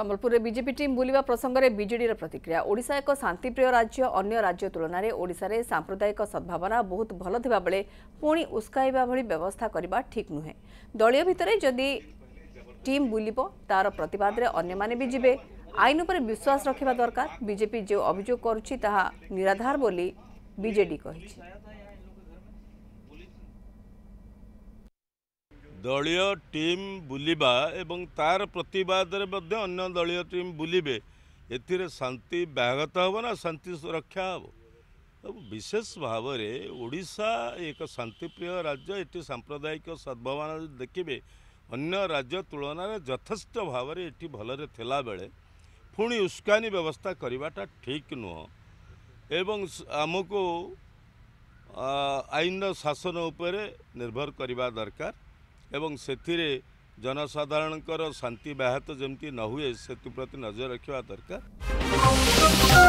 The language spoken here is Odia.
ସମ୍ବଲପୁରରେ ବିଜେପି ଟିମ୍ ବୁଲିବା ପ୍ରସଙ୍ଗରେ ବିଜେଡ଼ିର ପ୍ରତିକ୍ରିୟା ଓଡ଼ିଶା ଏକ ଶାନ୍ତିପ୍ରିୟ ରାଜ୍ୟ ଅନ୍ୟ ରାଜ୍ୟ ତୁଳନାରେ ଓଡ଼ିଶାରେ ସାମ୍ପ୍ରଦାୟିକ ସଦ୍ଭାବନା ବହୁତ ଭଲ ଥିବାବେଳେ ପୁଣି ଉସ୍କାଇବା ଭଳି ବ୍ୟବସ୍ଥା କରିବା ଠିକ୍ ନୁହେଁ ଦଳୀୟ ଭିତରେ ଯଦି ଟିମ୍ ବୁଲିବ ତାର ପ୍ରତିବାଦରେ ଅନ୍ୟମାନେ ବି ଯିବେ ଆଇନ ଉପରେ ବିଶ୍ୱାସ ରଖିବା ଦରକାର ବିଜେପି ଯେଉଁ ଅଭିଯୋଗ କରୁଛି ତାହା ନିରାଧାର ବୋଲି ବିଜେଡ଼ି କହିଛି ଦଳୀୟ ଟିମ୍ ବୁଲିବା ଏବଂ ତାର ପ୍ରତିବାଦରେ ମଧ୍ୟ ଅନ୍ୟ ଦଳୀୟ ଟିମ୍ ବୁଲିବେ ଏଥିରେ ଶାନ୍ତି ବ୍ୟାଘତ ହେବ ନା ଶାନ୍ତି ସୁରକ୍ଷା ହେବ ବିଶେଷ ଭାବରେ ଓଡ଼ିଶା ଏକ ଶାନ୍ତିପ୍ରିୟ ରାଜ୍ୟ ଏଠି ସାମ୍ପ୍ରଦାୟିକ ସଦ୍ଭାବନା ଦେଖିବେ ଅନ୍ୟ ରାଜ୍ୟ ତୁଳନାରେ ଯଥେଷ୍ଟ ଭାବରେ ଏଠି ଭଲରେ ଥିଲାବେଳେ ପୁଣି ଉସ୍କାନି ବ୍ୟବସ୍ଥା କରିବାଟା ଠିକ୍ ନୁହଁ ଏବଂ ଆମକୁ ଆଇନର ଶାସନ ଉପରେ ନିର୍ଭର କରିବା ଦରକାର ଏବଂ ସେଥିରେ ଜନସାଧାରଣଙ୍କର ଶାନ୍ତି ବ୍ୟାହତ ଯେମିତି ନ ହୁଏ ସେଥିପ୍ରତି ନଜର ରଖିବା ଦରକାର